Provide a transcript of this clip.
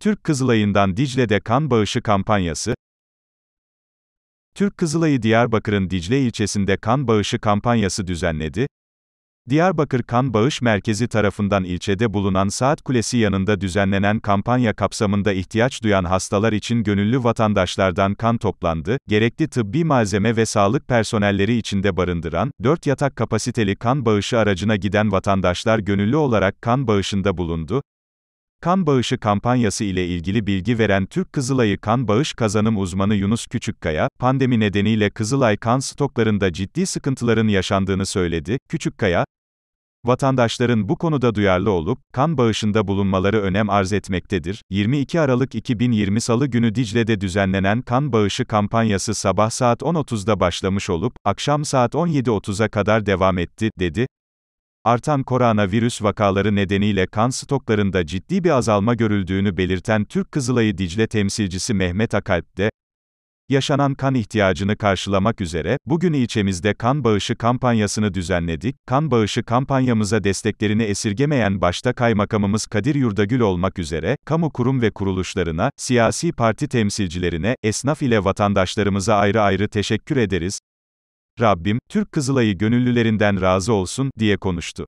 Türk Kızılay'ından Dicle'de kan bağışı kampanyası, Türk Kızılay'ı Diyarbakır'ın Dicle ilçesinde kan bağışı kampanyası düzenledi. Diyarbakır Kan Bağış Merkezi tarafından ilçede bulunan Saat Kulesi yanında düzenlenen kampanya kapsamında ihtiyaç duyan hastalar için gönüllü vatandaşlardan kan toplandı, gerekli tıbbi malzeme ve sağlık personelleri içinde barındıran, 4 yatak kapasiteli kan bağışı aracına giden vatandaşlar gönüllü olarak kan bağışında bulundu, Kan bağışı kampanyası ile ilgili bilgi veren Türk Kızılay'ı kan bağış kazanım uzmanı Yunus Küçükkaya, pandemi nedeniyle Kızılay kan stoklarında ciddi sıkıntıların yaşandığını söyledi. Küçükkaya, Vatandaşların bu konuda duyarlı olup, kan bağışında bulunmaları önem arz etmektedir. 22 Aralık 2020 Salı günü Dicle'de düzenlenen kan bağışı kampanyası sabah saat 10.30'da başlamış olup, akşam saat 17.30'a kadar devam etti, dedi artan koronavirüs vakaları nedeniyle kan stoklarında ciddi bir azalma görüldüğünü belirten Türk Kızılayı Dicle temsilcisi Mehmet Akalp de, Yaşanan kan ihtiyacını karşılamak üzere, bugün ilçemizde kan bağışı kampanyasını düzenledik. Kan bağışı kampanyamıza desteklerini esirgemeyen başta Kaymakamımız Kadir Yurdagül olmak üzere, kamu kurum ve kuruluşlarına, siyasi parti temsilcilerine, esnaf ile vatandaşlarımıza ayrı ayrı teşekkür ederiz. Rabbim, Türk Kızılay'ı gönüllülerinden razı olsun, diye konuştu.